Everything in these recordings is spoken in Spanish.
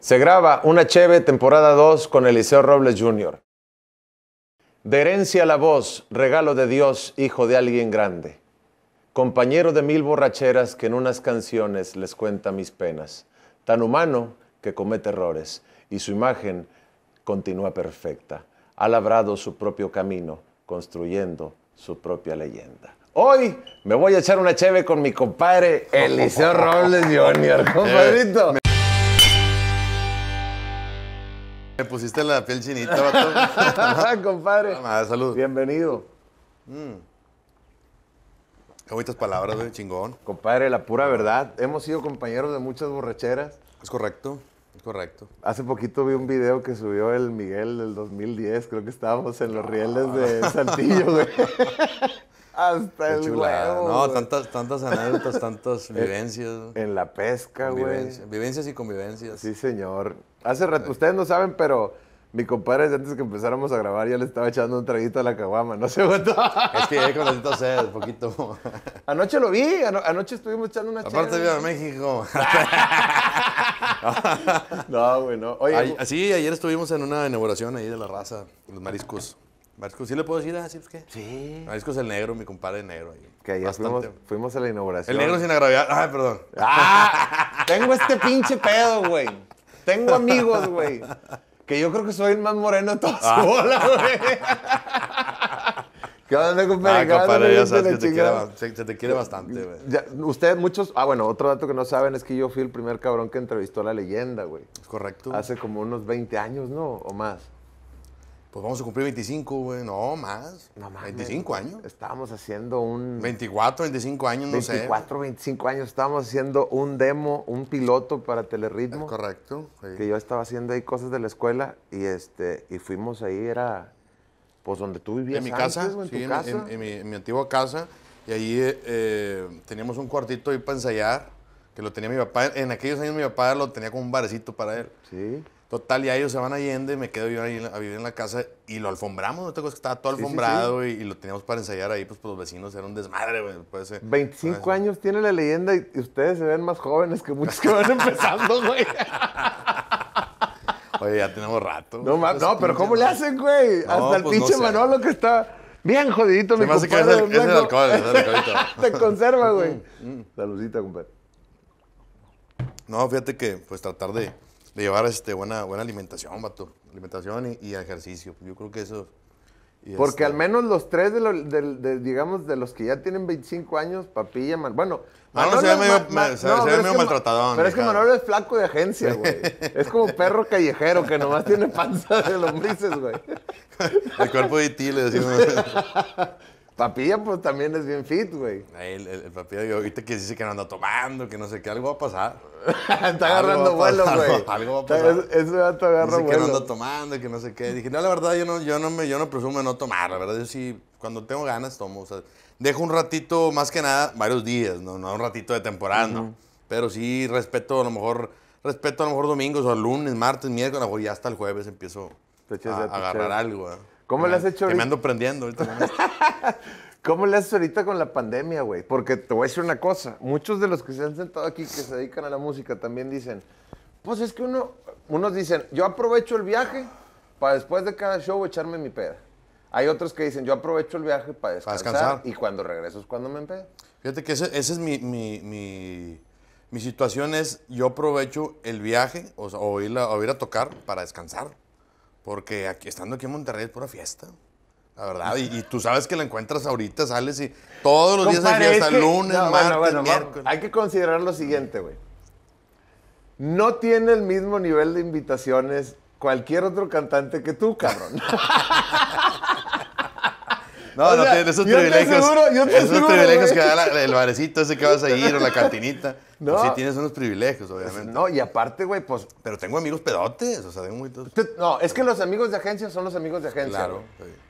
Se graba Una Cheve, temporada 2, con Eliseo Robles Jr. De herencia la voz, regalo de Dios, hijo de alguien grande. Compañero de mil borracheras que en unas canciones les cuenta mis penas. Tan humano que comete errores y su imagen continúa perfecta. Ha labrado su propio camino, construyendo su propia leyenda. Hoy me voy a echar una cheve con mi compadre Eliseo Robles Jr. Eh, compadrito. Me pusiste la piel chinita, ah, compadre. Nada, salud. Bienvenido. Mm. Qué bonitas palabras, güey, chingón. Compadre, la pura verdad. Hemos sido compañeros de muchas borracheras. Es correcto, es correcto. Hace poquito vi un video que subió el Miguel del 2010. Creo que estábamos en los rieles de ah. Saltillo, güey. Hasta el huevo, No, tantas, tantas anécdotas, tantas vivencias. En la pesca, güey. vivencias y convivencias. Sí, señor. Hace rato, ustedes no saben, pero mi compadre, antes que empezáramos a grabar, ya le estaba echando un traguito a la caguama, no sé cuánto. Es que llegué con necesito sed, poquito. Anoche lo vi, anoche estuvimos echando una Aparte de Aparte de México. no, güey, no. Oye, así sí, ayer estuvimos en una inauguración ahí de la raza, los mariscos. Mariscos, ¿sí le puedo decir así? Ah, pues, ¿qué? Sí. Mariscos el negro, mi compadre negro. Ahí. Que ayer fuimos, a la inauguración. El negro sin agraviar. Ay, perdón. Ah, tengo este pinche pedo, güey. Tengo amigos, güey, que yo creo que soy el más moreno de toda su ah. bola, güey. ¿Qué onda, ah, compadre? Ah, compadre, ya sabes que te quiere, se, se, te quiere bastante, güey. Ustedes, muchos. Ah, bueno, otro dato que no saben es que yo fui el primer cabrón que entrevistó a la leyenda, güey. Correcto. Hace como unos 20 años, ¿no? O más. Pues vamos a cumplir 25, güey. No, más. 25 años. Estábamos haciendo un. 24, 25 años, no sé. 24, 25 años. Estábamos haciendo un demo, un piloto para Telerritmo. correcto. Que yo estaba haciendo ahí cosas de la escuela y este y fuimos ahí, era. Pues donde tú vivías. En mi casa, en, sí, tu en, casa. En, mi, antigua casa. Y ahí eh, eh, teníamos un cuartito ahí para ensayar, que lo tenía mi papá. En aquellos años mi papá lo tenía como un barecito para él. Sí. Total, ya ellos se van a Allende, me quedo yo ahí a vivir en la casa y lo alfombramos, no tengo que estaba todo alfombrado Y, lo teníamos para ensayar ahí, pues, pues los vecinos eran un desmadre, güey. 25 años tiene la leyenda y ustedes se ven más jóvenes que muchos que van empezando, güey. Oye, ya tenemos rato. No, pero ¿cómo le hacen, güey? Hasta el pues, pinche Manolo que está bien jodidito, mi me hace es, el, alcohol, es el Te conserva, güey. Mm, mm. Saludita, compadre. No, fíjate que, pues, tratar de de llevar este, buena, buena alimentación, vato. Alimentación y, ejercicio. Yo creo que eso. Porque este al menos los tres, de, digamos, de los que ya tienen 25 años, papilla, man, bueno. Manolo se ve medio, medio Pero es que Manolo es flaco de agencia, güey. es como perro callejero que nomás tiene panza de lombrices, güey. El cuerpo de ti, le decimos. Papilla, pues también es bien fit, güey. El, el, papilla, yo, ahorita que dice que no anda tomando, que no sé qué, algo va a pasar. está agarrando vuelo, güey. Algo, va a pasar. Es, ese gato agarró que no anda tomando, que no sé qué. Dije, no, la verdad, yo no, yo no, me, yo no presumo de no tomar. La verdad, yo sí, cuando tengo ganas, tomo. O sea, dejo un ratito, más que nada, varios días, no, no un ratito de temporada, ¿no? Pero sí respeto, a lo mejor, respeto a lo mejor domingos o lunes, martes, miércoles, a ya hasta el jueves empiezo a, a agarrar algo, ¿eh? ¿Cómo le has hecho ahorita? Que me ando prendiendo ahorita. ¿Cómo le haces ahorita con la pandemia, güey? Porque te voy a decir una cosa. Muchos de los que se han sentado aquí, que se dedican a la música, también dicen, pues es que uno, unos dicen, yo aprovecho el viaje para después de cada show echarme mi peda. Hay otros que dicen, yo aprovecho el viaje para descansar, y cuando regreso es cuando me empedo. Fíjate que esa es mi, mi, situación, es yo aprovecho el viaje o, o ir a tocar para descansar. Porque aquí, estando aquí en Monterrey es pura fiesta. La verdad, y, tú sabes que la encuentras ahorita, sales y todos los días hay fiesta, lunes, martes, Hay que considerar lo siguiente, güey. No tiene el mismo nivel de invitaciones cualquier otro cantante que tú, cabrón. No, no tienes esos yo privilegios. Te yo te esos privilegios que da el barecito ese que vas a ir o la cantinita. Pues no. sí, tienes unos privilegios, obviamente. No, y aparte, güey, pues. Pero tengo amigos pedotes, o sea, tengo muchos. No, es que los amigos de agencia son los amigos de agencia. Claro.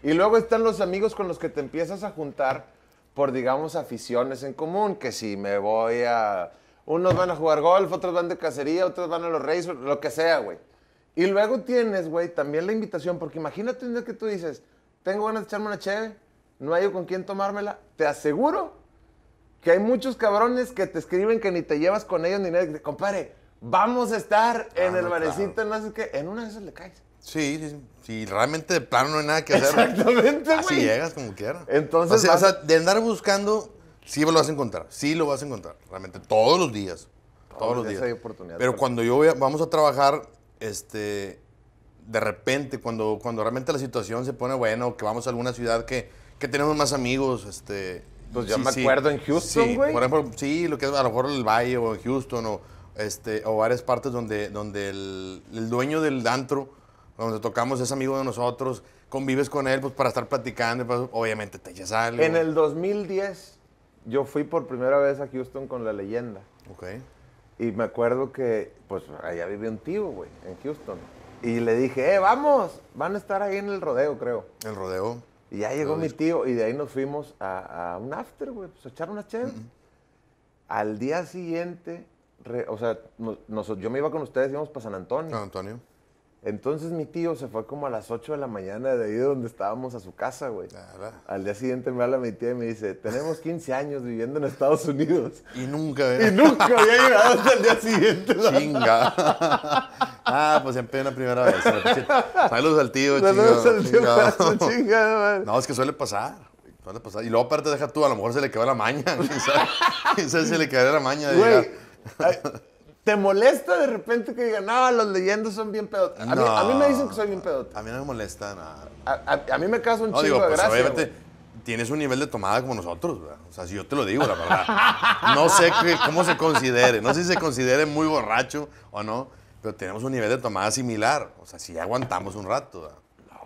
Y luego están los amigos con los que te empiezas a juntar por, digamos, aficiones en común. Que si me voy a. Unos van a jugar golf, otros van de cacería, otros van a los races, lo que sea, güey. Y luego tienes, güey, también la invitación, porque imagínate un día que tú dices, tengo ganas de echarme una cheve no hay con quién tomármela, te aseguro que hay muchos cabrones que te escriben que ni te llevas con ellos ni nada. Compadre, vamos a estar en ah, el barecito, no sé qué. En una de esas le caes. Sí, sí, sí, realmente de plano no hay nada que hacer. Exactamente, Así llegas como quieras. Entonces, de andar buscando, sí lo vas a encontrar. Sí lo vas a encontrar. Realmente todos los días. Todos, los días. Pero cuando yo voy a, vamos a trabajar, este, de repente, cuando, cuando realmente la situación se pone bueno, que vamos a alguna ciudad que que tenemos más amigos, este... Pues yo me acuerdo en Houston, güey. por ejemplo, sí, lo que es a lo mejor el Valle o Houston o, este, o varias partes donde, donde el, dueño del antro, donde tocamos, es amigo de nosotros, convives con él pues, para estar platicando, pues, obviamente te ya sale. En el 2010 yo fui por primera vez a Houston con la leyenda. Ok. Y me acuerdo que, pues allá vive un tío, güey, en Houston. Y le dije, eh, vamos, van a estar ahí en el rodeo, creo. El rodeo. Y ya llegó mi tío y de ahí nos fuimos a, un after, güey, pues a echar una chévere. Al día siguiente, o sea, yo me iba con ustedes, íbamos para San Antonio. San Antonio. Entonces mi tío se fue como a las 8 de la mañana de ahí donde estábamos a su casa, güey. Al día siguiente me habla mi tía y me dice, tenemos 15 años viviendo en Estados Unidos. Y nunca había, y nunca había llegado hasta el día siguiente. Chinga. ah, pues en una primera vez. Pues Saludos al tío, Saludos al tío, chingado. No, es que suele pasar. Suele pasar. Y luego aparte deja tú, a lo mejor se le quedó la maña. Quizás, se le quedó la maña ¿Te molesta de repente que digan, no, los leyendas son bien pedotes? A, mí, me dicen que soy bien pedote. A mí no me molesta nada. A, mí me caso un no, chingo digo, de pues, gracia, Obviamente, tienes un nivel de tomada como nosotros, ¿verdad? O sea, si yo te lo digo, la verdad. No sé cómo se considere. No sé si se considere muy borracho o no, pero tenemos un nivel de tomada similar. O sea, si aguantamos un rato, ¿verdad?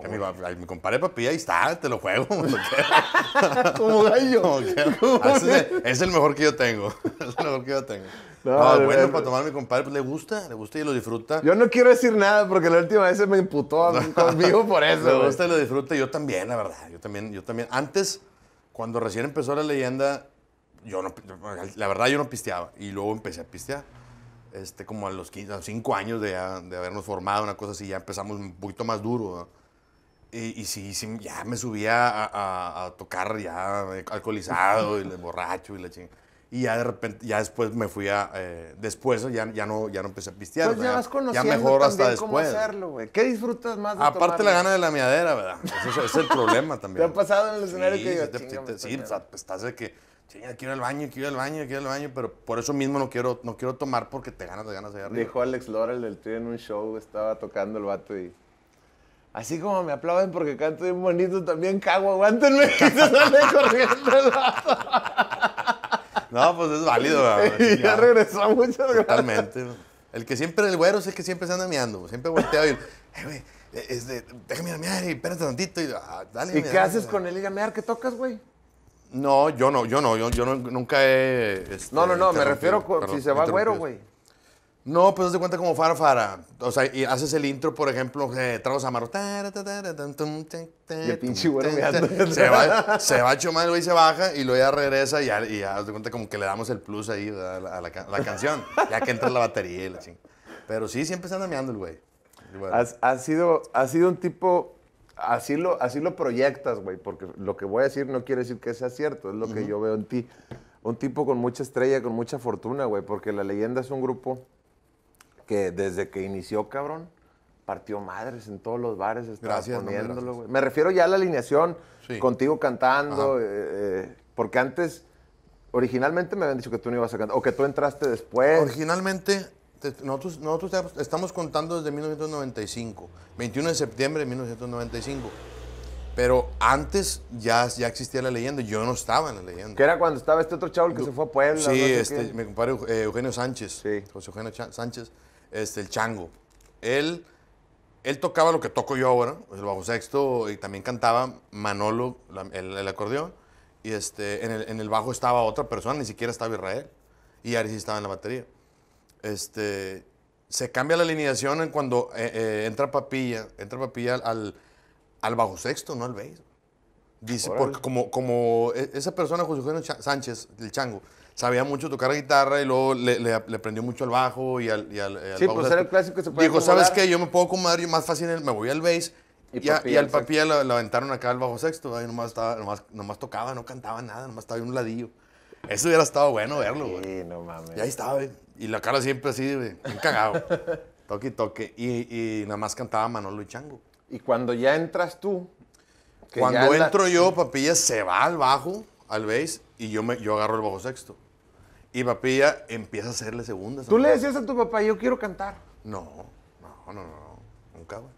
mi compadre Papi, ahí está, te lo juego. Como gallo. Ah, es el mejor que yo tengo. es el mejor que yo tengo. bueno, para tomar mi compadre, pues le gusta, le gusta y lo disfruta. Yo no quiero decir nada porque la última vez se me imputó no. conmigo por eso. Le gusta y lo disfruta, yo también, la verdad. Yo también, yo también. Antes, cuando recién empezó la leyenda, yo no, la verdad yo no pisteaba y luego empecé a pistear. Este, como a los 15, 5 años de, de, habernos formado, una cosa así, ya empezamos un poquito más duro. Y, sí, sí, ya me subía a, tocar ya alcoholizado y borracho y la chingada. Y ya de repente, ya después me fui a. Eh, después ya, ya, no, ya no empecé a pistear. Pues ya ya mejor hasta después. ¿Qué disfrutas más de Aparte la gana de la miadera, ¿verdad? Ese es el problema también. ¿Te ha pasado en el escenario que yo, te, Sí, o sea, pues, estás de que. Chinga, quiero ir al baño, quiero ir al baño, quiero ir al baño, pero por eso mismo no quiero, no quiero tomar porque te ganas, te ganas de arriba. Dijo Alex Lora, el del tío en un show, estaba tocando el vato y Así como me aplauden porque canto bien bonito, también cago, aguántenme que se sale corriendo el No, pues es válido. Y ya, regresó, mucho. gracias. Totalmente. El que siempre, el güero es el que siempre se anda meando, siempre volteado y, eh, güey, este, déjame mear y espérate tantito. Y, ah, ¿Y qué haces con él? ¿Y a mear? ¿Qué tocas, güey? No, yo no, yo no, yo, nunca he... Este, no, no, no, me refiero con, si se va güero, güey. No, pues haz de cuenta como farfara. O sea, y haces el intro, por ejemplo, de Tragos Amaros. Y el pinche güero se va, se va chumar, güey, se baja y luego ya regresa y ya, y ya haz de cuenta como que le damos el plus ahí a la, canción. Ya que entra la batería y la ching. Pero sí, siempre está meando el güey. Ha sido, ha sido un tipo... Así lo, así lo proyectas, güey, porque lo que voy a decir no quiere decir que sea cierto, es lo que yo veo en ti. Un tipo con mucha estrella, con mucha fortuna, güey, porque La Leyenda es un grupo que desde que inició, cabrón, partió madres en todos los bares, estaba poniéndolo, me, refiero ya a la alineación, contigo cantando, eh, eh, porque antes, originalmente me habían dicho que tú no ibas a cantar, o que tú entraste después. Originalmente, nosotros, estamos contando desde 1995, 21 de septiembre de 1995. Pero antes ya, ya existía la leyenda, yo no estaba en la leyenda. Que era cuando estaba este otro chaval que se fue a Puebla. Sí, no sé este, compadre eh, Eugenio Sánchez, sí. José Eugenio Sánchez, este, el chango. Él, él tocaba lo que toco yo ahora, el bajo sexto, y también cantaba Manolo, el, acordeón. Y este, en, el, bajo estaba otra persona, ni siquiera estaba Israel. Y Ari estaba en la batería. Este, se cambia la alineación en cuando eh, eh, entra Papilla, entra Papilla al, al bajo sexto, no al bass. Dice, porque como, como e, esa persona, José Eugenio Sánchez, el chango, sabía mucho tocar guitarra y luego le, le, aprendió mucho al bajo y al, y Sí, pues era el clásico que se puede Dijo, ¿sabes qué? Yo me puedo acomodar y más fácil me voy al bass. Y, y, papilla, al aventaron acá al bajo sexto. Ahí nomás, estaba, nomás, tocaba, no cantaba nada, nomás estaba en un ladillo. Eso hubiera estado bueno verlo, güey. Sí, no mames. Y ahí estaba, Y la cara siempre así, güey, cagado. toque y toque. Y, nada más cantaba Manolo y Chango. Y cuando ya entras tú. Cuando entro yo, papilla se va al bajo, al bass, y yo, me, yo agarro el bajo sexto. Y papilla empieza a hacerle segundas. ¿Tú le decías a tu papá, yo quiero cantar? No, no, no, no, nunca, güey.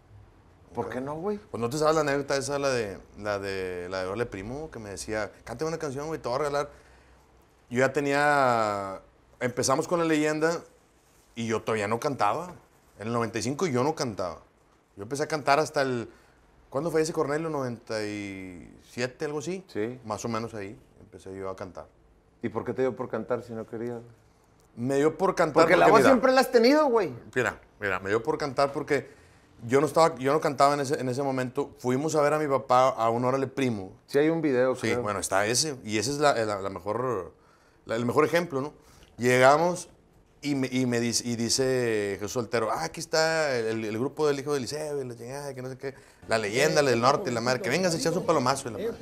¿Por qué no, güey? Pues no te sabes la anécdota esa, la de, la de, la de Primo, que me decía, cante una canción, güey, te voy a regalar. Yo ya tenía, empezamos con la leyenda y yo todavía no cantaba. En el 95 yo no cantaba. Yo empecé a cantar hasta el, ¿cuándo fue ese Cornelio? ¿97, algo así? Sí. Más o menos ahí empecé yo a cantar. ¿Y por qué te dio por cantar si no querías? Me dio por cantar. Porque, porque la voz siempre la has tenido, güey. Mira, mira, me dio por cantar porque yo no estaba, yo no cantaba en ese, en ese momento. Fuimos a ver a mi papá a un le Primo. Sí, hay un video. Sí, bueno, está ese. Y ese es la, mejor, el mejor ejemplo, ¿no? Llegamos y me, dice, y dice Jesús Soltero, ah, aquí está el, grupo del hijo de Eliseo, la que no sé qué, la leyenda del norte, la madre, que vengas a echar su palomazo. la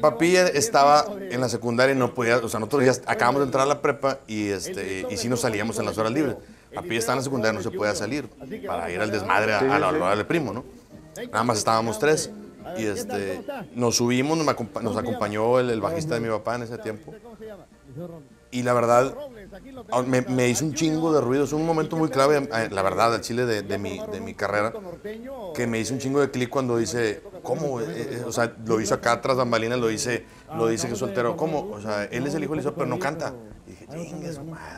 Papilla estaba en la secundaria y no podía, o sea, nosotros ya acabamos de entrar a la prepa y, este, y sí nos salíamos en las horas libres. Papilla estaba en la secundaria, no se podía salir para ir al desmadre a, la hora del primo, ¿no? Nada más estábamos tres. Y este, nos subimos, nos, acompañó el, el bajista de mi papá en ese tiempo. Y la verdad, Ah, me, hizo un chingo de ruido, es un momento muy clave, eh, la verdad, del Chile de, mi, de mi carrera, que me hizo un chingo de clic cuando dice, ¿cómo? Eh, eh, o sea, lo hizo acá atrás, bambalinas, lo dice, lo dice es soltero, ¿cómo? O sea, él es el hijo del hijo pero no canta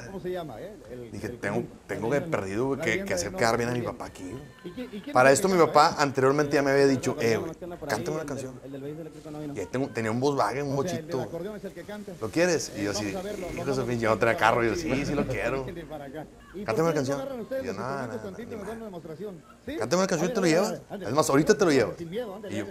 ¿Cómo se llama? Eh? Dije, tengo, tengo que perdido que, que hacer quedar bien a mi papá aquí. Para esto mi papá anteriormente ya me había dicho, eh, cántame una canción. Y ahí tengo, tenía un Volkswagen, un mochito. ¿Lo quieres? Y eh, yo así, hijo de ya otro carro. Y yo, sí, sí lo quiero. Cántame una canción. Y nada, nada, nada, una demostración. ¿Sí? canción y te lo llevas. más, ahorita te lo llevas. Sin miedo, ándale,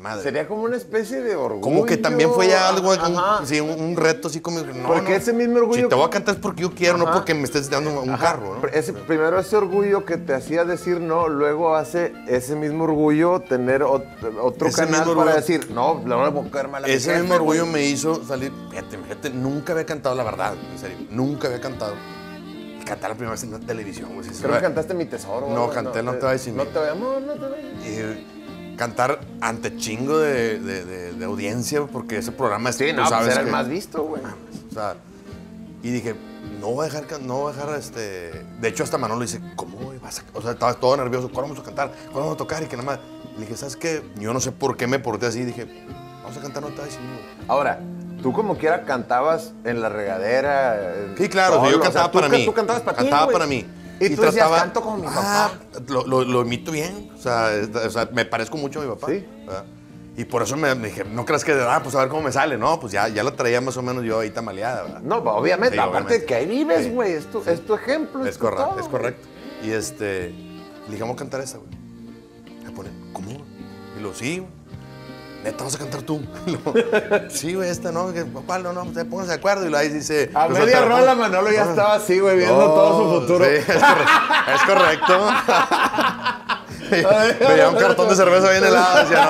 Madre. Sería como una especie de orgullo. Como que también fue ya algo, un, sí, un, reto así como... No, porque ese mismo orgullo... Si te voy a cantar es porque yo quiero, no porque me estés dando un carro, ¿no? Ese, primero ese orgullo que te hacía decir no, luego hace ese mismo orgullo tener otro, canal para decir, no, la voy a buscar mala. Ese mismo orgullo me hizo salir... Fíjate, fíjate, nunca había cantado, la verdad, en serio. Nunca había cantado cantar la primera vez en una televisión. güey. Creo que cantaste Mi Tesoro. No, canté No, te, voy a No te voy no te voy a Cantar ante chingo de, audiencia, porque ese programa es. Sí, no, pues sabes era el más visto, güey. Ah, pues, o sea, y dije, no voy a dejar, no voy a dejar este. De hecho, hasta Manolo dice, ¿cómo vas a.? O sea, estaba todo nervioso, ¿cuándo vamos a cantar? ¿Cuándo vamos a tocar? Y que nada más. Le dije, ¿sabes qué? Yo no sé por qué me porté así. Dije, vamos a cantar, no te voy a decir, Ahora, tú como quiera cantabas en la regadera. Eh, sí, claro, yo cantaba para mí. Tú cantabas para cantaba para mí. Y, tú trataba, decías, canto como mi papá. lo, imito bien, o sea, me parezco mucho a mi papá. Sí. Y por eso me, dije, no creas que, ah, pues a ver cómo me sale, ¿no? Pues ya, ya la traía más o menos yo ahí tamaleada, ¿verdad? No, obviamente, aparte de que ahí vives, güey, es, es, tu ejemplo. Es, correcto, es correcto. Y este, le dije, cantar esa, güey. Me pone, ¿cómo? Y lo, sí, güey neta, vamos a cantar tú. sí, güey, esta no, ¿cuál papá, no, no, pues, te de acuerdo. Y la dice. A pues, media rola, Manolo ya ah. estaba así, güey, viendo todo su futuro. Sí, es, correcto. es correcto. un cartón de cerveza bien helado. Decía,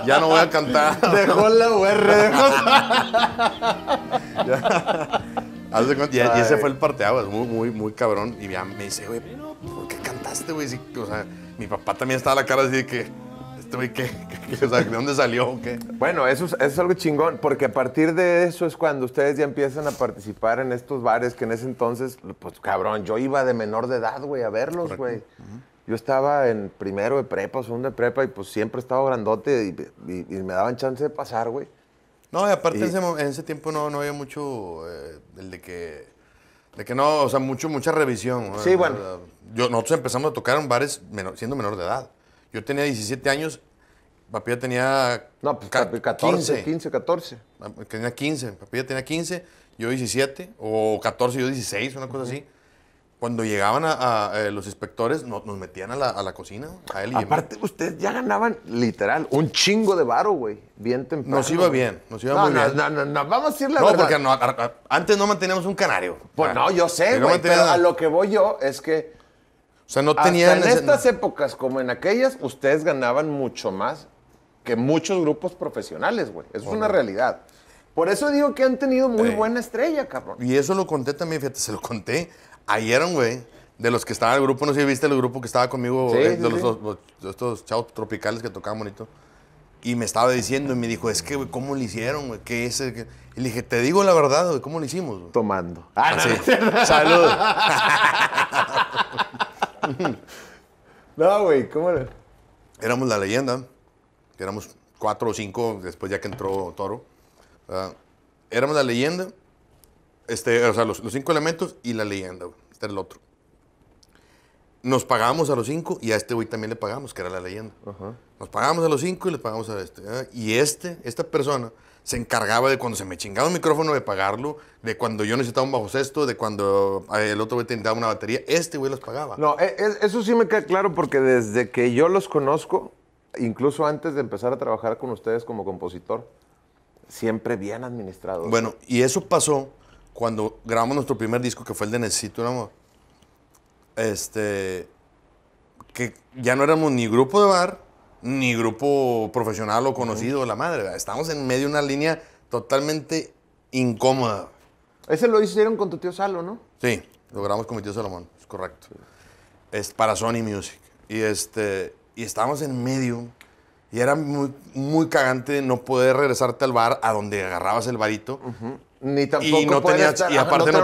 no, ya no voy a cantar. Dejó la UR, dejó. de Y, y, ese fue el es muy, muy, muy cabrón. Y ya me dice, güey, ¿por qué cantaste, güey? o sea, mi papá también estaba a la cara así de que. ¿de dónde salió o qué? Bueno, eso es, algo chingón, porque a partir de eso es cuando ustedes ya empiezan a participar en estos bares que en ese entonces, pues cabrón, yo iba de menor de edad, güey, a verlos, güey. Yo estaba en primero de prepa, segundo de prepa, y pues siempre estaba grandote y, me daban chance de pasar, güey. No, y aparte en, ese, tiempo no, no había mucho eh, el de que de que no, o sea, mucho, mucha revisión. Sí, bueno. nosotros empezamos a tocar en bares siendo menor de edad. Yo tenía 17 años, papi ya tenía. No, pues, 14, 15, 14. Tenía 15, papi ya tenía 15, yo 17, o 14, yo 16, una cosa así cuando llegaban a, eh, los inspectores, no, nos metían a la, cocina, a él y Aparte, ustedes ya ganaban, literal, un chingo de varo, güey. Bien temprano. Nos iba bien, nos iba muy bien. No, no, no, vamos a decir la verdad. Porque no, porque antes no manteníamos un canario. Pues ah, no, yo sé, güey, pero a lo que voy yo es que o sea, no tenían... en estas épocas como en aquellas, ustedes ganaban mucho más que muchos grupos profesionales, güey. Eso es una realidad. Por eso digo que han tenido muy buena estrella, cabrón. Y eso lo conté también, fíjate, se lo conté ayer, güey. De los que estaban en el grupo, no sé si viste el grupo que estaba conmigo, eh, de los, estos chavos tropicales que tocaban bonito. Y me estaba diciendo, y me dijo, es que, güey, ¿cómo lo hicieron, güey? ¿Qué es? Y le dije, te digo la verdad, güey, ¿cómo lo hicimos? Tomando. Ah, Así. No. no, güey, ¿cómo era? Éramos la leyenda. Éramos cuatro o cinco después ya que entró Toro. Ah, éramos la leyenda. Este, o sea, los, cinco elementos y la leyenda, Este era el otro. Nos pagábamos a los cinco y a este güey también le pagamos, que era la leyenda. Ajá. Nos pagamos a los cinco y le pagamos a este. Y este, esta persona se encargaba de cuando se me chingaba un micrófono de pagarlo, de cuando yo necesitaba un bajo sexto, de cuando eh, el otro güey tenía una batería. Este güey los pagaba. No, e, eso sí me queda claro porque desde que yo los conozco, incluso antes de empezar a trabajar con ustedes como compositor, siempre bien administrados. Bueno, y eso pasó cuando grabamos nuestro primer disco, que fue el de Necesito un Amor. Este. Que ya no éramos ni grupo de bar, ni grupo profesional o conocido la madre. Estamos en medio de una línea totalmente incómoda. Ese lo hicieron con tu tío Salo, ¿no? Sí, lo logramos con mi tío Salomón, es correcto. Es para Sony Music. Y, este, y estábamos en medio y era muy, muy cagante no poder regresarte al bar a donde agarrabas el barito Ni tampoco y, y aparte no,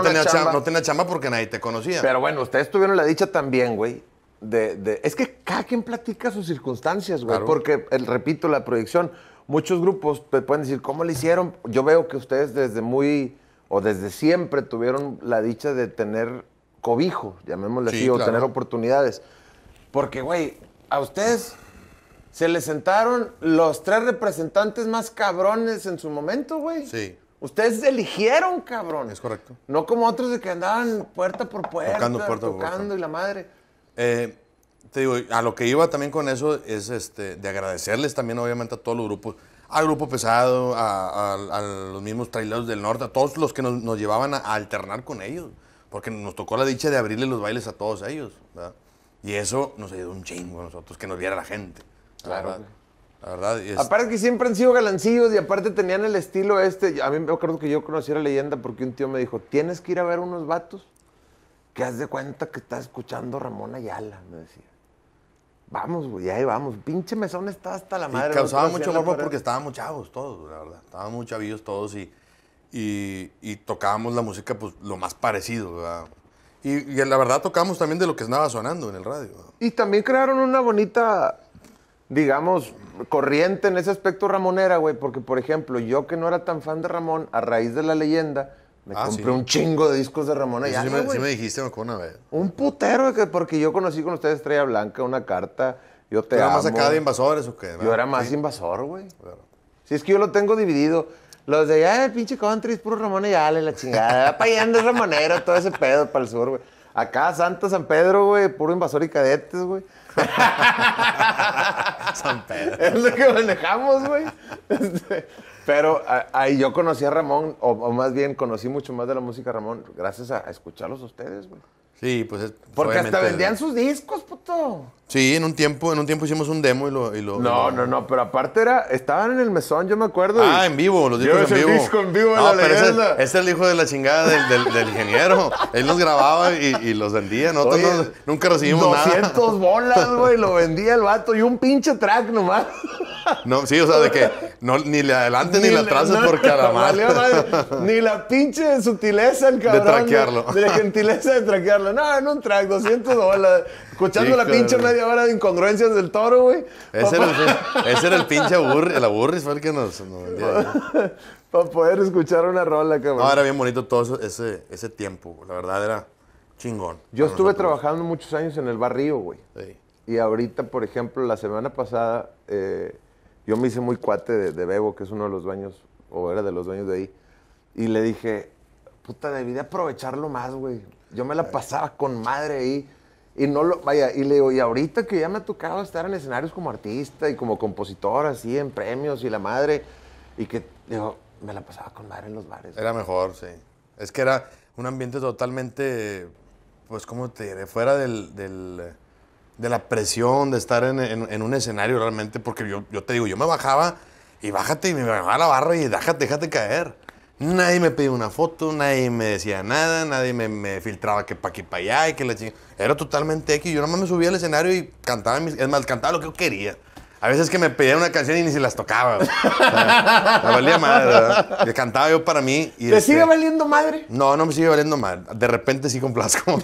no tenía chamba porque nadie te conocía. Pero bueno, ustedes tuvieron la dicha también, güey, es que cada quien platica sus circunstancias, güey. Porque, el, repito, la proyección, muchos grupos te pueden decir, ¿cómo le hicieron? Yo veo que ustedes desde muy, o desde siempre tuvieron la dicha de tener cobijo, llamémosle así, o tener oportunidades. Porque, güey, a ustedes se les sentaron los tres representantes más cabrones en su momento, güey. Sí. Ustedes eligieron, cabrones Es correcto. No como otros de que andaban puerta por puerta, tocando, y la madre. Eh, te digo, a lo que iba también con eso es este, de agradecerles también, obviamente, a todos los grupos, al grupo pesado, a, los mismos traileros del norte, a todos los que nos, llevaban a, alternar con ellos, porque nos tocó la dicha de abrirle los bailes a todos ellos. ¿verdad? Y eso nos ayudó un chingo a nosotros, que nos viera la gente. Claro. La verdad. Aparte que siempre han sido galancillos y aparte tenían el estilo este. A mí me acuerdo que yo conocí a la leyenda porque un tío me dijo, tienes que ir a ver unos vatos que haz de cuenta que estás escuchando Ramón Ayala, me decía. Vamos, güey, ahí vamos. Pinche mesón está hasta la madre. Y causaba mucho morbo porque estábamos chavos todos, la verdad. Estábamos chavillos todos y, y, tocábamos la música pues lo más parecido, Y, la verdad tocábamos también de lo que estaba sonando en el radio. Y también crearon una bonita, digamos, corriente en ese aspecto ramonera, güey. Porque, por ejemplo, yo que no era tan fan de Ramón, a raíz de la leyenda, me ah, compré un chingo de discos de Ramona. y ya, sí, me, sí, me, dijiste, me acuerdo una vez. Un putero, que porque yo conocí con ustedes Estrella Blanca, una carta, yo te amo. ¿Era más acá de invasores o qué? Yo era ah, más invasor, güey. Sí, Si es que yo lo tengo dividido. Los de allá el pinche country es puro Ramona y Ale, la chingada. para allá Ramonero, todo ese pedo para el sur, güey. Acá, Santa San Pedro, güey, puro invasor y cadetes, güey. San Pedro. Es lo que manejamos, güey. Este, pero ah, ahí yo conocí a Ramón, o, más bien conocí mucho más de la música Ramón, gracias a, escucharlos ustedes, güey. Sí, pues Porque hasta vendían eh, sus discos, puto. Sí, en un tiempo, en un tiempo hicimos un demo y lo. Y lo no, no, no, pero aparte era. Estaban en el mesón, yo me acuerdo. Ah, en vivo, los discos en vivo. Disco en vivo no, la Ese, es el hijo de la chingada del, del, ingeniero. Él los grababa y, los vendía. Nosotros nunca recibimos 200 bolas, güey, lo vendía el vato y un pinche track nomás. No, sí, o sea, de que no, ni le adelante ni, le atrás por porque Ni la pinche sutileza el cabrón. De traquearlo. De, la gentileza de traquearlo no, en un track, 200 dólares. Escuchando la pinche media hora de incongruencias del toro, güey. Ese, era el, pinche aburrido, el Burris fue el que nos, Para poder escuchar una rola, cabrón. No, era bien bonito todo ese, ese tiempo, la verdad era chingón. Yo estuve trabajando muchos años en el barrio, güey. Y ahorita, por ejemplo, la semana pasada, eh, yo me hice muy cuate de, de Bebo, que es uno de los dueños, o era de los dueños de ahí. Y le dije, puta, debí de aprovecharlo más, güey. Yo me la pasaba con madre ahí. Y no lo, vaya, y le digo, y ahorita que ya me ha tocado estar en escenarios como artista y como compositor, así, en premios y la madre, y que, digo, me la pasaba con madre en los bares. Era mejor, sí. Es que era un ambiente totalmente, pues, ¿cómo te diré? Fuera del, de la presión de estar en, un escenario realmente, porque yo, yo, te digo, yo me bajaba y bájate y me bajaba la barra y déjate, déjate caer. Nadie me pedía una foto, nadie me decía nada, nadie me, filtraba que pa' aquí, pa' allá y que la chingada. Era totalmente X. Yo nomás me subía al escenario y cantaba, es más, cantaba lo que yo quería. A veces que me pedían una canción y ni se las tocaba. valía madre, Le cantaba yo para mí. Y ¿Te este sigue valiendo madre? No, no me sigue valiendo madre. De repente sí complazco.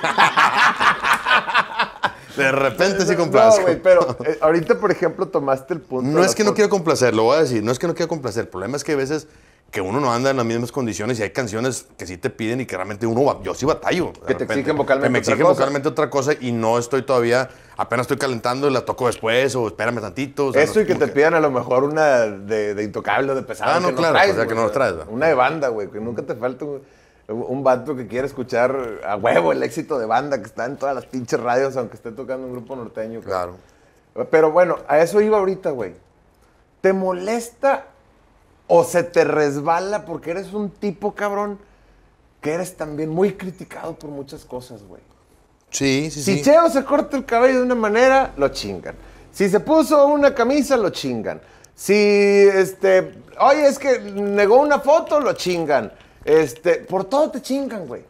De repente sí complazco. No, pero eh, ahorita, por ejemplo, tomaste el punto. No es que no quiero complacer, lo voy a decir. No es que no quiero complacer. El problema es que a veces que uno no anda en las mismas condiciones y hay canciones que sí te piden y que realmente uno, yo sí batallo. Que te exigen vocalmente me exigen otra cosa. vocalmente otra cosa y no estoy todavía, apenas estoy calentando y la toco después o espérame tantito. Eso y que te pidan a lo mejor una de, intocable o de pesada. Ah, no, claro, o sea, que no traes. Una de banda, güey, que nunca te falta un, un vato que quiera escuchar a huevo el éxito de banda que está en todas las pinches radios, aunque esté tocando un grupo norteño. Claro. Pero bueno, a eso iba ahorita, güey. ¿Te molesta o se te resbala porque eres un tipo cabrón que eres también muy criticado por muchas cosas, güey. Sí, sí, sí. Si Cheo se corta el cabello de una manera, lo chingan. Si se puso una camisa, lo chingan. Si, este, oye, es que negó una foto, lo chingan. Este, por todo te chingan, güey.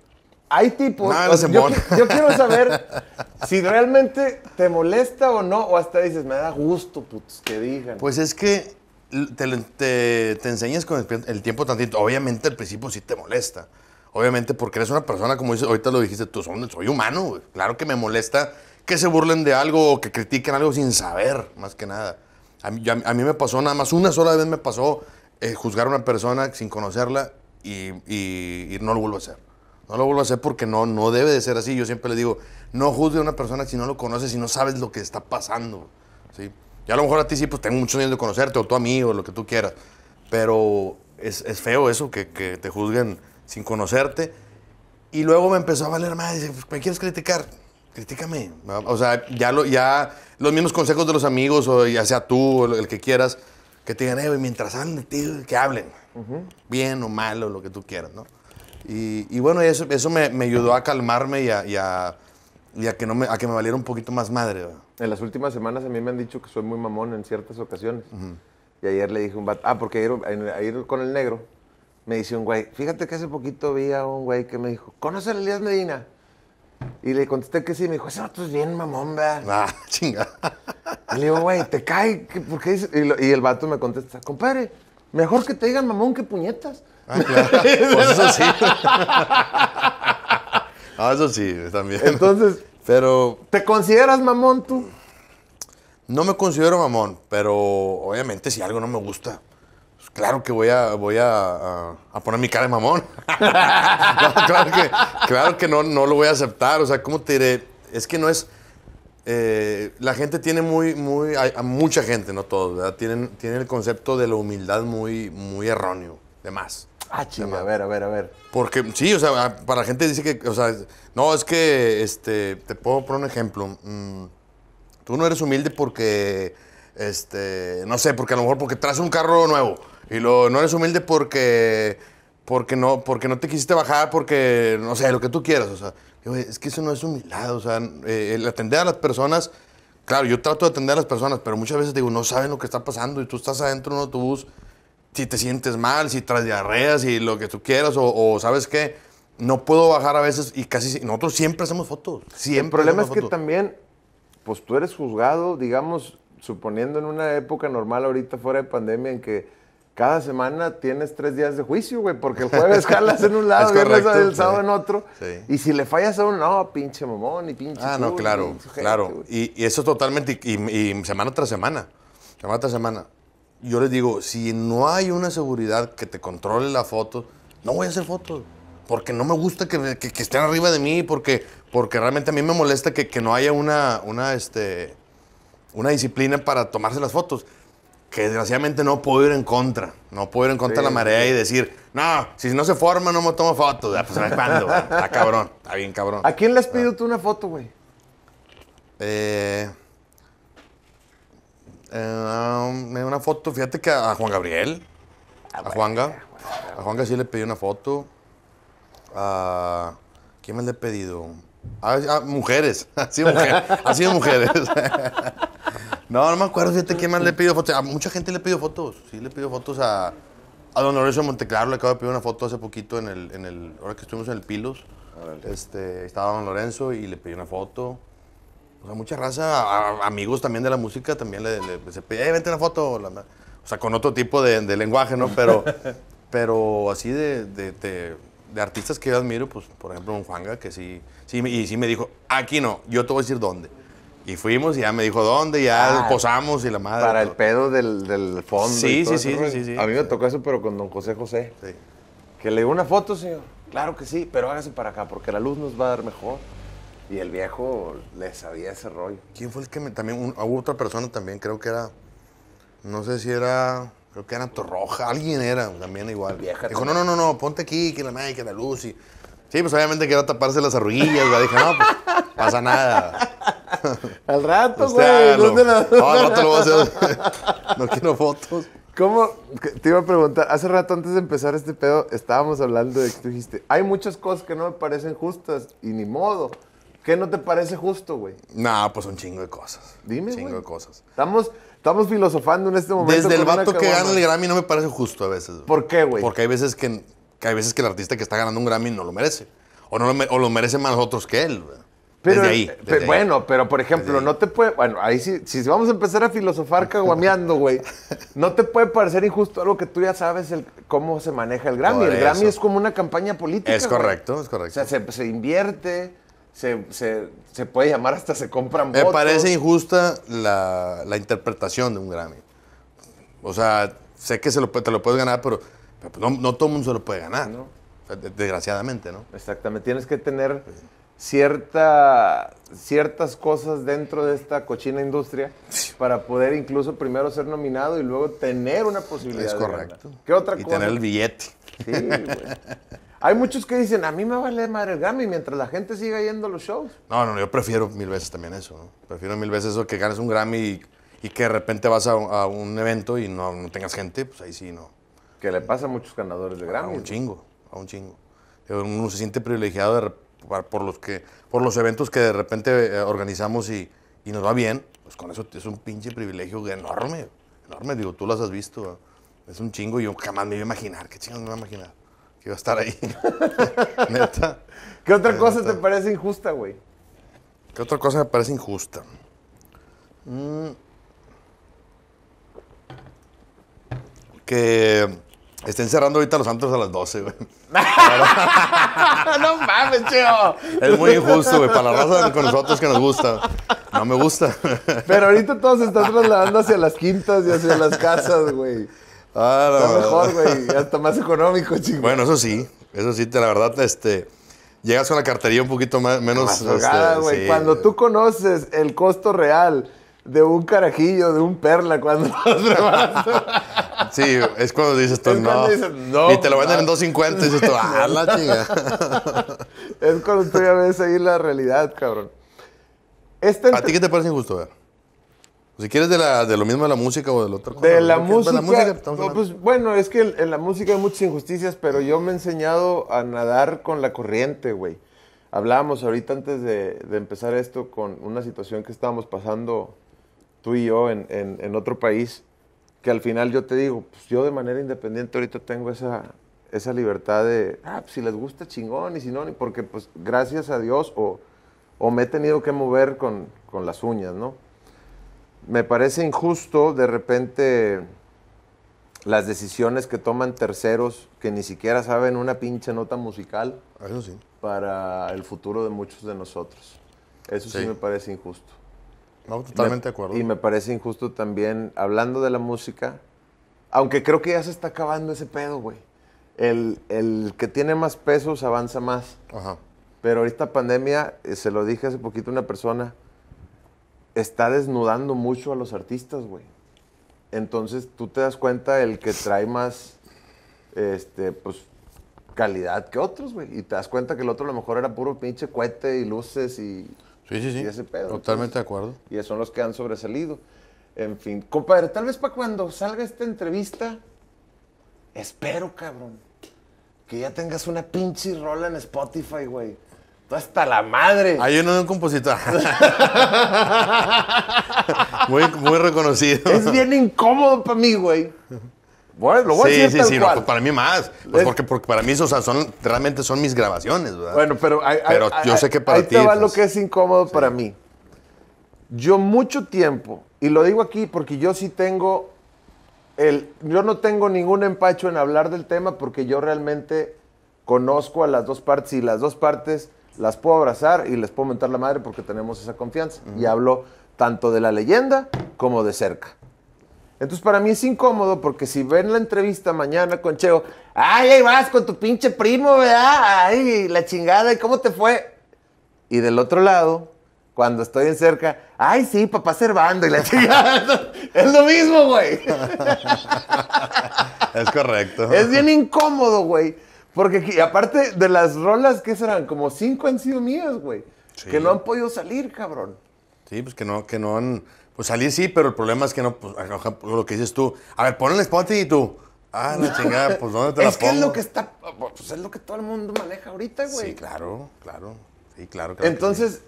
Hay tipos. yo, quiero saber si realmente te molesta o no, o hasta dices, me da gusto, putz, que digan. Pues es que te, te, enseñas con el, tiempo tantito. Obviamente al principio sí te molesta. Obviamente porque eres una persona, como dices, ahorita lo dijiste tú, soy, humano. Claro que me molesta que se burlen de algo o que critiquen algo sin saber, más que nada. A mí, me pasó nada más, una sola vez me pasó eh, juzgar a una persona sin conocerla y, no lo vuelvo a hacer. No lo vuelvo a hacer porque no, no debe de ser así. Yo siempre le digo, no juzgue a una persona si no lo conoces, si no sabes lo que está pasando. ¿sí? Ya a lo mejor a ti sí, pues tengo mucho miedo de conocerte, o tú amigo o lo que tú quieras. Pero es, es feo eso, que, que, te juzguen sin conocerte. Y luego me empezó a valer más. Dice, pues, ¿me quieres criticar? Critícame. O sea, ya, lo, ya los mismos consejos de los amigos, o ya sea tú, o el que quieras, que te digan, eh, mientras de ti, que hablen. Bien o mal, o lo que tú quieras, ¿no? Y, y bueno, eso, eso me, me, ayudó a calmarme y a y a que, no me, a que me valiera un poquito más madre. En las últimas semanas a mí me han dicho que soy muy mamón en ciertas ocasiones. Y ayer le dije un vato, ah, porque ayer, ir con el negro me dice un güey, fíjate que hace poquito vi a un güey que me dijo, conoce a Elías Medina? Y le contesté que sí, me dijo, ese vato es bien mamón, ¿verdad? Ah, chingada. le digo, güey, te cae, Y, el vato me contesta, compadre, mejor que te digan mamón que puñetas. Ah, claro. pues Ah, eso sí, también. Entonces, pero... ¿Te consideras mamón tú? No me considero mamón, pero obviamente si algo no me gusta, pues claro que voy a, voy a, poner mi cara de mamón. claro que, no, lo voy a aceptar. O sea, ¿cómo te diré? Es que no es... Eh, la gente tiene muy, muy, hay, mucha gente, no todos, ¿verdad? Tienen, el concepto de la humildad muy, muy erróneo, de más. Ah, a ver, a ver, a ver. Porque sí, o sea, ah, para la gente dice que, o sea, no, es que, este, te puedo poner un ejemplo. Mm, tú no eres humilde porque, este, no sé, porque a lo mejor porque traes un carro nuevo. Y lo, no eres humilde porque, porque, no, porque no te quisiste bajar, porque, no sé, lo que tú quieras. O sea, es que eso no es humildad. O sea, eh, el atender a las personas, claro, yo trato de atender a las personas, pero muchas veces digo, no saben lo que está pasando y tú estás adentro de un autobús si te sientes mal, si tras diarreas, si lo que tú quieras, o, sabes qué, no puedo bajar a veces y casi nosotros siempre hacemos fotos. Siempre el problema es que también, pues tú eres juzgado, digamos, suponiendo en una época normal ahorita fuera de pandemia en que cada semana tienes tres días de juicio, güey, porque el jueves jalas en un lado, el sábado en otro. Y si le fallas a uno, no, pinche mamón y pinche. Ah, no, claro, claro. Y, eso totalmente, y, semana tras semana, semana tras semana yo les digo, si no hay una seguridad que te controle la foto, no voy a hacer fotos. Porque no me gusta que, estén arriba de mí, porque, porque realmente a mí me molesta que, no haya una, una, este, una disciplina para tomarse las fotos. Que desgraciadamente no puedo ir en contra. No puedo ir en contra de la marea y decir, no, si no se forma, no me tomo fotos. Ah, pues está cabrón, está bien cabrón. ¿A quién le has ah. pedido tú una foto, güey? Eh. Ah, dio una foto, fíjate que a Juan Gabriel. Ah, a Juanga. A Juanga sí le pedí una foto. A. Ah, ¿Quién más le he pedido? A, mujeres. Ha sido, mujeres. no, no me acuerdo, fíjate quién más le he pedido fotos. A mucha gente le he fotos. Sí, le pidió fotos a. Don Lorenzo Monteclaro le acabo de pedir una foto hace poquito en el. En el ahora que estuvimos en el Pilos. Este, estaba Don Lorenzo y le pedí una foto. O sea, mucha raza, amigos también de la música, también le, le se pide, vente la foto. o sea, con otro tipo de, lenguaje, ¿no? Pero, pero así de, artistas que yo admiro, pues, por ejemplo, un Juanga, que sí, sí, y sí me dijo, aquí no, yo te voy a decir dónde. Y fuimos y ya me dijo dónde, ya ah, posamos y la madre. Para el pedo del, fondo. Sí, y sí, sí, sí, sí, A mí me tocó eso, pero con don José José. Sí. Que le dio una foto, señor. Claro que sí, pero hágase para acá, porque la luz nos va a dar mejor. Y el viejo le sabía ese rollo. ¿Quién fue el que me, también, hubo otra persona también, creo que era, no sé si era, creo que era Torroja, alguien era también igual. Vieja Dijo, no, no, no, no, ponte aquí, que la madre, que la luz. Y, sí, pues obviamente quería taparse las arruguillas, güey. Dije, no, pues pasa nada. Al rato, güey. no, al rato lo voy a hacer. no quiero fotos. ¿Cómo? Te iba a preguntar, hace rato antes de empezar este pedo, estábamos hablando de que tú dijiste, hay muchas cosas que no me parecen justas y ni modo. ¿Qué no te parece justo, güey? No, pues un chingo de cosas. Dime, Un chingo de cosas. Estamos, estamos filosofando en este momento. Desde el vato que gana el Grammy no me parece justo a veces. ¿Por qué, güey? Porque hay veces que, hay veces que el artista que está ganando un Grammy no lo merece. O, no lo, merecen más otros que él. Pero, eh, desde ahí. bueno, pero por ejemplo, no te puede. Bueno, ahí sí, si vamos a empezar a filosofar caguameando, güey, no te puede parecer injusto algo que tú ya sabes cómo se maneja el Grammy. el Grammy es como una campaña política. Es correcto, es correcto. O sea, se invierte, se, puede llamar hasta se compran votos. Me parece injusta la, interpretación de un Grammy. O sea, sé que se lo, te lo puedes ganar, pero, pues no, todo el mundo se lo puede ganar. Desgraciadamente, ¿no? Exactamente. Tienes que tener cierta, ciertas cosas dentro de esta cochina industria para poder incluso primero ser nominado y luego tener una posibilidad. Es correcto. ¿Qué otra cosa? Y tener el billete. Sí, güey. Hay muchos que dicen, a mí me vale madre el Grammy mientras la gente siga yendo a los shows. No, no, yo prefiero mil veces también eso. Prefiero mil veces eso que ganes un Grammy y, que de repente vas a un, evento y no, tengas gente, pues ahí sí no. Que le pasa a muchos ganadores de Grammy. A un chingo, a un chingo. Uno se siente privilegiado por, los que, por los eventos que de repente eh, organizamos y, nos va bien. Pues con eso es un pinche privilegio enorme, enorme. Digo, tú las has visto. Es un chingo y yo jamás me iba a imaginar. ¿Qué chingo me iba a imaginar? iba a estar ahí. neta. ¿Qué otra eh, cosa te parece injusta, güey? ¿Qué otra cosa me parece injusta? Mm. Que estén cerrando ahorita los antros a las 12, güey. no mames, cheo. Es muy injusto, güey, para la raza con nosotros que nos gusta. No me gusta. Pero ahorita todos se están trasladando hacia las quintas y hacia las casas, güey. Ah, no, Está mejor, güey. Hasta más económico, chico. Bueno, eso sí. Eso sí, la verdad, este. Llegas con la cartería un poquito más, menos. este, sí. Cuando tú conoces el costo real de un carajillo, de un perla, cuando Sí, es cuando dices tú, no. Y te lo venden en 250 pues, y dices tú, ah, la chinga. es cuando tú ya ves ahí la realidad, cabrón. Este ¿A ti qué te parece injusto, güey? Si quieres de, la, de lo mismo de la música o del otro. De, la música, de la música. pues, bueno, es que en la música hay muchas injusticias, pero yo me he enseñado a nadar con la corriente, güey. Hablábamos ahorita antes de, empezar esto con una situación que estábamos pasando tú y yo en, en, otro país, que al final yo te digo, pues yo de manera independiente ahorita tengo esa, esa libertad de, ah, pues, si les gusta chingón y si no, porque pues gracias a Dios o, o me he tenido que mover con las uñas, ¿no? me parece injusto de repente las decisiones que toman terceros que ni siquiera saben una pinche nota musical ah, para el futuro de muchos de nosotros. Eso sí, me parece injusto. No, totalmente de acuerdo. Y me parece injusto también, hablando de la música, aunque creo que ya se está acabando ese pedo, güey. El, el, que tiene más pesos avanza más. Ajá. Pero esta pandemia, eh, se lo dije hace poquito a una persona, está desnudando mucho a los artistas, güey. Entonces tú te das cuenta el que trae más, este, pues, calidad que otros, güey. Y te das cuenta que el otro a lo mejor era puro pinche cohete y luces y, sí, sí, sí. ese pedo. Totalmente de acuerdo. Y son los que han sobresalido. En fin, compadre, tal vez para cuando salga esta entrevista, espero, cabrón, que ya tengas una pinche rola en Spotify, güey hasta la madre. Hay ah, uno de un compositor. muy, reconocido. Es bien incómodo para mí, güey. Bueno, lo voy sí, a decir. Sí, sí, sí, pues para mí más. Pues porque, para mí o sea, son, realmente son mis grabaciones, ¿verdad? Bueno, pero, pero yo sé que para ahí ti. Te va lo que es incómodo para mí. Yo mucho tiempo, y lo digo aquí porque yo sí tengo. El, yo no tengo ningún empacho en hablar del tema porque yo realmente conozco a las dos partes y las dos partes las puedo abrazar y les puedo mentar la madre porque tenemos esa confianza. Y hablo tanto de la leyenda como de cerca. Entonces para mí es incómodo porque si ven la entrevista mañana con Cheo, ay, ahí vas con tu pinche primo, ¿verdad? Ay, la chingada, ¿y cómo te fue? Y del otro lado, cuando estoy en cerca, ay, sí, papá Cervando y la chingada. es lo mismo, güey. es correcto. Es bien incómodo, güey. Porque aparte de las rolas, que serán? Como cinco han sido mías, güey. Que no han podido salir, cabrón. Sí, pues que no, que no han. Pues salir sí, pero el problema es que no, pues, lo que dices tú. A ver, ponle Spotify y tú. Ah, la chingada, pues ¿dónde te la pongo? Es que es lo que está, pues es lo que todo el mundo maneja ahorita, güey. Sí, claro, claro. Sí, claro. Entonces,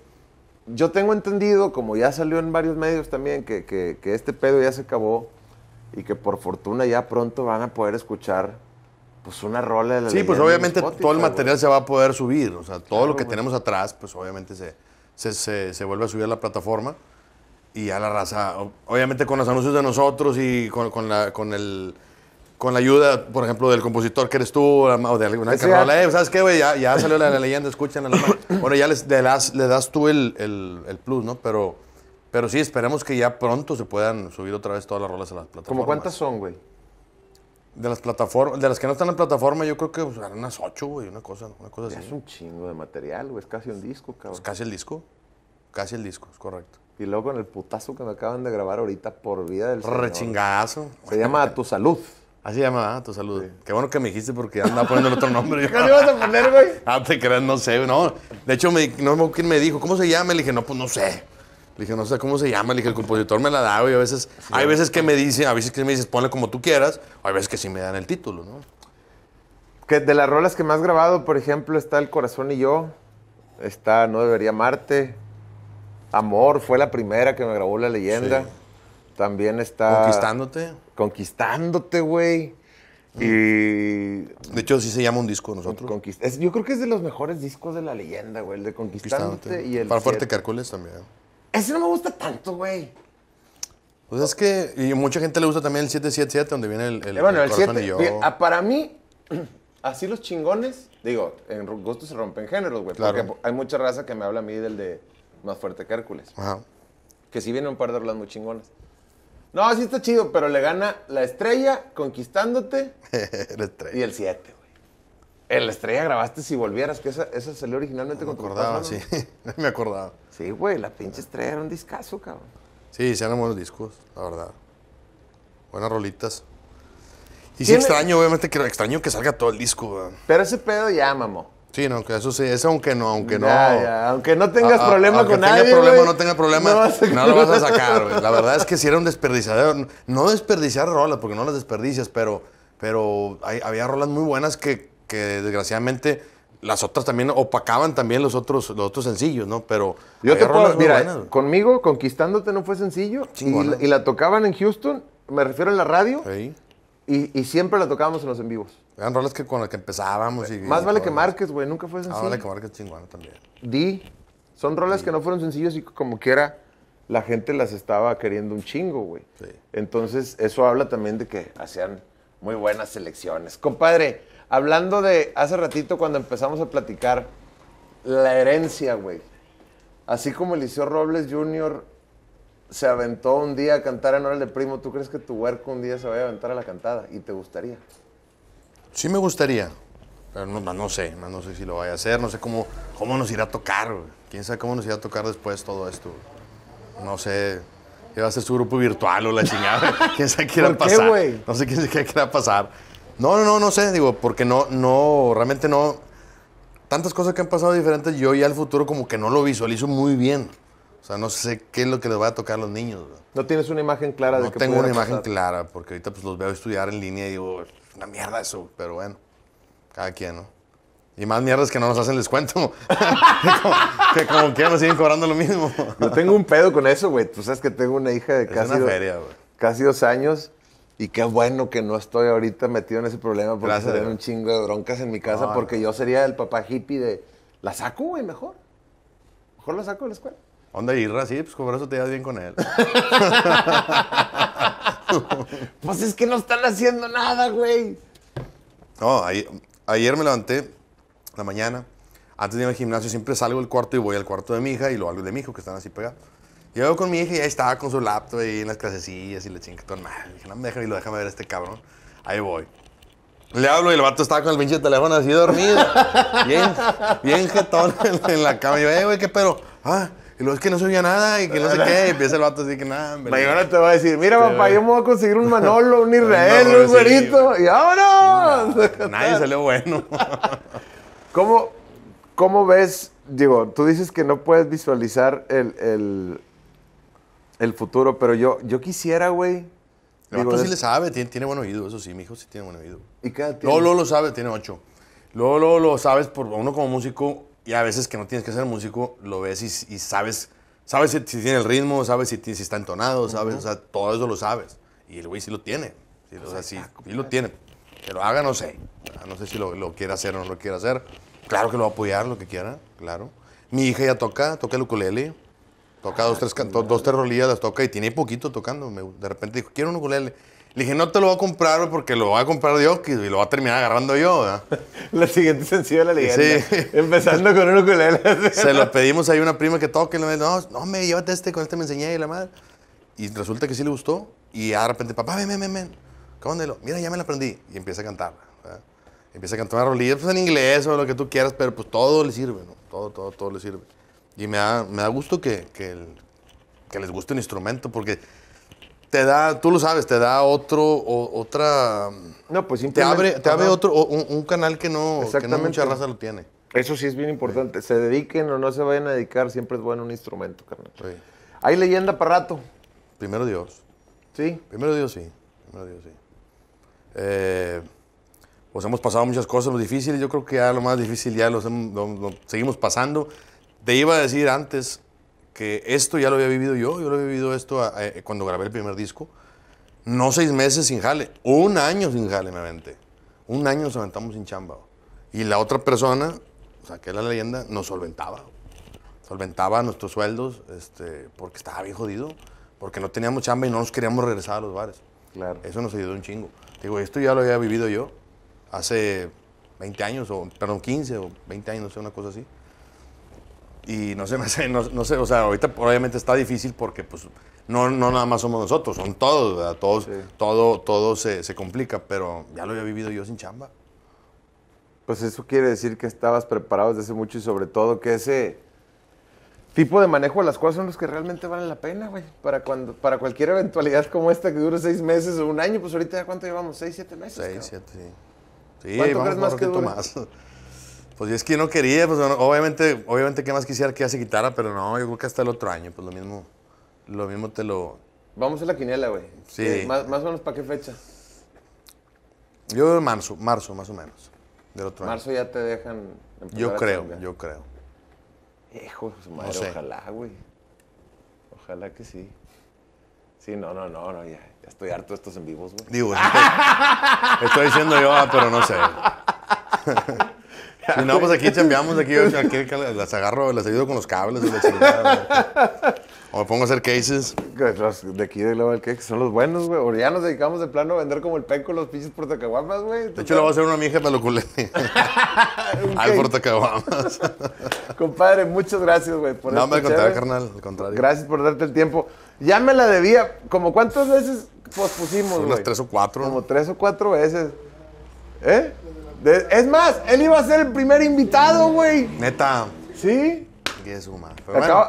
yo tengo entendido, como ya salió en varios medios también, que, que este pedo ya se acabó y que por fortuna ya pronto van a poder escuchar pues una rola de la Sí, pues obviamente todo el material se va a poder subir. O sea, todo lo que tenemos atrás, pues obviamente se, se, se, vuelve a subir a la plataforma. Y a la raza, obviamente con los anuncios de nosotros y con, con la, con, el, con la ayuda, por ejemplo, del compositor que eres tú, o de alguna no eh, ¿sabes qué, güey? Ya, ya salió la, leyenda, escuchen. La, bueno, ya les, le, das, tú el, el, el plus, ¿no? Pero, pero sí, esperemos que ya pronto se puedan subir otra vez todas las rolas a las plataformas. ¿Cómo cuántas son, güey? De las plataformas, de las que no están en plataforma, yo creo que pues, eran unas ocho, güey, una cosa, una cosa así. Es un chingo de material, güey, es casi un disco, cabrón. Es pues casi el disco, casi el disco, es correcto. Y luego con el putazo que me acaban de grabar ahorita por vida del Rechingazo. Se llama tu salud. Así ah, llama, A ah, tu salud. Qué bueno que me dijiste porque andaba poniendo el otro nombre. ¿Qué le ibas a poner, güey? Ah, te creas, no sé, no. De hecho, no me quién me dijo, ¿cómo se llama? Le dije, no, pues no sé. Le dije, no sé cómo se llama. Le dije, el compositor me la da, y A veces, hay veces que me dice, a veces que me dices, ponle como tú quieras. O hay veces que sí me dan el título, ¿no? Que de las rolas que más grabado, por ejemplo, está El Corazón y Yo. Está No Debería Amarte. Amor fue la primera que me grabó la leyenda. También está. Conquistándote. Conquistándote, güey. Mm. Y. De hecho, sí se llama un disco nosotros. yo creo que es de los mejores discos de la leyenda, güey. El de Conquistándote, y el. Para Fuerte Cárcoles también. Ese no me gusta tanto, güey. Pues es que y mucha gente le gusta también el 777, donde viene el, el, eh, bueno, el, 7, ah, para mí, así los chingones, digo, en gusto se rompen géneros, güey. Porque hay mucha raza que me habla a mí del de más fuerte que Hércules. Ajá. Que sí viene un par de rolas muy chingonas. No, sí está chido, pero le gana la estrella conquistándote la estrella. y el 7, güey. En eh, la estrella grabaste si volvieras, que esa, esa salió originalmente con me acordaba, sí. me acordaba. Sí, güey, la pinche estrella era un discazo, cabrón. Sí, sean buenos discos, la verdad. Buenas rolitas. Y sí extraño, obviamente, que extraño que salga todo el disco, güey. Pero ese pedo ya, mamo. Sí, no, que eso sí, eso aunque no, aunque no. Aunque no tengas problema con nadie. no tenga problema, no tenga problema, no, lo vas a sacar, güey. La verdad es que si sí era un desperdiciador. No desperdiciar rolas, porque no las desperdicias, pero, pero había rolas muy buenas que, que desgraciadamente las otras también opacaban también los otros, otros sencillos, ¿no? Pero. Yo mira, conmigo, Conquistándote no fue sencillo. Y la, y la, tocaban en Houston, me refiero en la radio. Sí. Y, siempre la tocábamos en los en vivos. Eran roles que con las que empezábamos. Y, eh, Más vale que Marques güey, nunca fue ah, sencillo. Más vale que marques chingona también. Di. Son roles que no fueron sencillos y como quiera la gente las estaba queriendo un chingo, güey. Sí. Entonces, eso habla también de que hacían muy buenas selecciones. Compadre, Hablando de hace ratito cuando empezamos a platicar, la herencia, güey. Así como Eliseo Robles Jr. se aventó un día a cantar en Hora de Primo, ¿tú crees que tu huerco un día se vaya a aventar a la cantada? ¿Y te gustaría? Sí me gustaría, pero no, no sé, no sé si lo vaya a hacer, no sé cómo, cómo nos irá a tocar, quién sabe cómo nos irá a tocar después todo esto. No sé, va a ser su grupo virtual o la chingada, quién sabe qué va a pasar. no sé quién qué irá a pasar. No, no, no sé, digo, porque no, no, realmente no. Tantas cosas que han pasado diferentes, yo ya el futuro como que no lo visualizo muy bien. O sea, no sé qué es lo que les va a tocar a los niños. ¿No tienes una imagen clara no de qué tengo una imagen clara, porque ahorita pues los veo estudiar en línea y digo, una mierda eso, pero bueno, cada quien, ¿no? Y más mierdas que no nos hacen descuento. que como que nos siguen cobrando lo mismo. No tengo un pedo con eso, güey. Tú sabes que tengo una hija de casi, feria, casi dos años y qué bueno que no estoy ahorita metido en ese problema porque se serían un chingo de broncas en mi casa porque yo sería el papá hippie de, la saco, güey, mejor. Mejor la saco de la escuela. Onda irra, sí, pues por eso te llevas bien con él. pues es que no están haciendo nada, güey. No, ayer, ayer me levanté la mañana. Antes de ir al gimnasio siempre salgo del cuarto y voy al cuarto de mi hija y lo hago de mi hijo que están así pegados. Yo con mi hija ya estaba con su laptop ahí en las clasecillas y le chingue con mal. Dije, no me dejen y lo déjame ver a este cabrón. Ahí voy. Le hablo y el vato estaba con el pinche teléfono así dormido. bien, bien jetón en, la cama. Yo, eh, güey, qué pero. Ah, y luego es que no subía nada y que no sé qué. Y empieza el vato así que nada. ahora te va a decir, mira, papá, yo me voy a conseguir un Manolo, un Israel, un güerito. y ahora No, nadie salió bueno. ¿Cómo, ¿Cómo ves? Digo, tú dices que no puedes visualizar el el futuro, pero yo, yo quisiera, güey. hijo sí le sabe, tiene, tiene, buen oído, eso sí, mi hijo sí tiene buen oído. ¿Y qué lo sabe, tiene ocho. Luego, lo sabes, por uno como músico, y a veces que no tienes que ser músico, lo ves y, sabes, sabes si, tiene el ritmo, sabes si, si está entonado, sabes, o sea, todo eso lo sabes. Y el güey sí lo tiene, sí, o pues lo tiene. Que lo haga, no sé. Ah, no sé si lo, lo quiere hacer o no lo quiere hacer. Claro que lo va a apoyar, lo que quiera, claro. Mi hija ya toca, toca el ukulele. Toca dos, tres, dos, tres rolillas, las toca y tiene poquito tocando. de repente dijo, quiero un ukulele. Le dije, no te lo voy a comprar porque lo va a comprar Dios y lo va a terminar agarrando yo. la siguiente sencilla de la leyenda. Sí. Empezando con un ukulele. Se lo pedimos ahí a una prima que toque. Y no, no, me llévate este, con este me enseñé y la madre. Y resulta que sí le gustó. Y de repente, papá, ven, ven, ven, ven. Mira, ya me la aprendí. Y empieza a cantar. Empieza a cantar una rolilla, pues, en inglés o lo que tú quieras, pero pues todo le sirve, ¿no? Todo, todo, todo le sirve. Y me da, me da gusto que, que, que, les guste un instrumento, porque te da, tú lo sabes, te da otro, o, otra... No, pues Te abre, te abre otro, un, canal que no, que no mucha raza lo tiene. Eso sí es bien importante. Se dediquen o no se vayan a dedicar, siempre es bueno un instrumento, carnal. Hay leyenda para rato. Primero Dios. ¿Sí? Primero Dios sí. Primero Dios sí. Eh, pues hemos pasado muchas cosas, lo difícil, yo creo que ya lo más difícil ya los, lo seguimos pasando. Te iba a decir antes que esto ya lo había vivido yo, yo lo había vivido esto eh, cuando grabé el primer disco. No seis meses sin jale, un año sin jale me aventé. Un año nos aventamos sin chamba. Y la otra persona, o sea, que es la leyenda, nos solventaba. Solventaba nuestros sueldos este, porque estaba bien jodido, porque no teníamos chamba y no nos queríamos regresar a los bares. Claro. Eso nos ayudó un chingo. Digo, esto ya lo había vivido yo hace 20 años, o perdón, 15 o 20 años, no sé, una cosa así. Y no sé no, sé, o sea, ahorita obviamente está difícil porque pues no, no nada más somos nosotros, son todos, ¿verdad? Todos, todo, todo se, complica, pero ya lo había vivido yo sin chamba. Pues eso quiere decir que estabas preparado desde hace mucho y sobre todo que ese tipo de manejo a las cuales son los que realmente valen la pena, güey. Para, cuando, para cualquier eventualidad como esta que dure seis meses o un año, pues ahorita ya cuánto llevamos, seis, siete meses. Seis, siete, sí. Sí, ¿Cuánto crees más que más. Pues es que no quería, pues obviamente, obviamente qué más quisiera que ya se quitara, pero no, yo creo que hasta el otro año, pues lo mismo, lo mismo te lo... Vamos a la quiniela, güey. Sí. Eh, más, o menos para qué fecha. Yo en marzo, marzo más o menos, del otro año. Marzo ya te dejan... Yo creo, yo creo. Hijo madre, ojalá, güey. Ojalá que sí. Sí, no, no, no, ya. estoy harto de estos en vivos, güey. Digo, estoy, diciendo yo, ah, pero no sé. Si no, pues aquí chambeamos, aquí, aquí las agarro, las ayudo con los cables y la chingada. O me pongo a hacer cases. de aquí de Global que son los buenos, güey. o Ya nos dedicamos de plano a vender como el peco los pinches portacaguamas, güey. De hecho, le voy a hacer una mija para lo culé. Al portacaguamas. Compadre, muchas gracias, güey. Por no, me este contrario, carnal, al contrario. Gracias por darte el tiempo. Ya me la debía. Como cuántas veces pospusimos, güey. Unas tres o cuatro. Como tres o cuatro veces. ¿Eh? es más, él iba a ser el primer invitado, güey. Neta. ¿Sí? Y es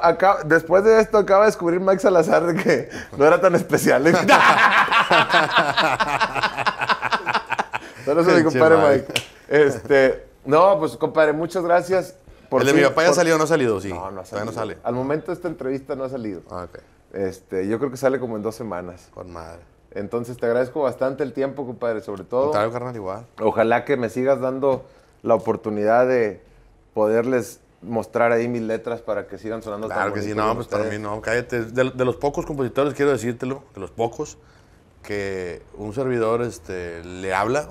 acaba, después de esto acaba de descubrir Mike Salazar de que no era tan especial. se compadre Este, no, pues compadre, muchas gracias. el de mi papá ya ha o no ha salido, sí. No, no ha sale. Al momento de esta entrevista no ha salido. Ah, okay. Este, yo creo que sale como en dos semanas. Con madre. Entonces te agradezco bastante el tiempo, compadre, sobre todo. Carnal, igual. Ojalá que me sigas dando la oportunidad de poderles mostrar ahí mis letras para que sigan sonando claro que sí, no, pues para mí no, cállate. De, los pocos compositores, quiero decírtelo, de los pocos, que un servidor este, le habla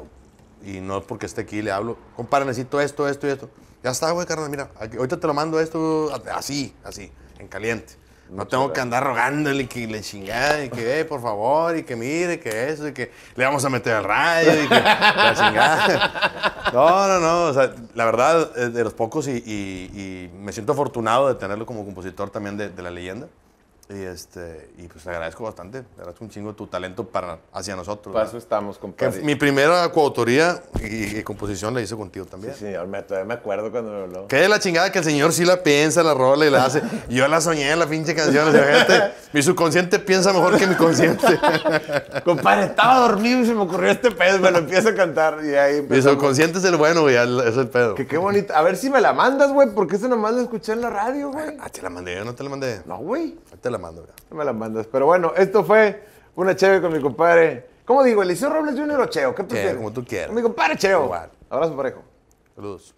y no es porque esté aquí le hablo, compadre, necesito esto, esto y esto. Ya está, güey, carnal, mira, ahorita te lo mando esto así, así, en caliente. No tengo que andar rogándole que le chingada y que, eh, por favor, y que mire, que eso, y que le vamos a meter al radio y que la chingada. No, no, no. la verdad, eh, de los pocos y, me siento afortunado de tenerlo como compositor también de la leyenda. Y, este, y pues te agradezco bastante, te agradezco un chingo tu talento para, hacia nosotros. Para eso estamos, compadre. mi primera coautoría y, composición la hice contigo también. Sí, señor, me, todavía me acuerdo cuando me habló. Qué de la chingada que el señor sí la piensa, la rola y la hace. Yo la soñé, en la pinche canción. mi subconsciente piensa mejor que mi consciente. compadre, estaba dormido y se me ocurrió este pedo, me lo empiezo a cantar y ahí... Mi subconsciente es el bueno, güey, es el pedo. Que qué bonito. A ver si me la mandas, güey, porque eso nomás la escuché en la radio, güey. Ah, ah te la mandé, yo no te la mandé. No, güey. Te la la mando, No me la mandas. Pero bueno, esto fue una chévere con mi compadre. ¿Cómo digo? ¿Eliseo Robles Jr. o Cheo? ¿Qué Como tú quieras. Mi compadre Cheo. Igual. Abrazo parejo. Saludos.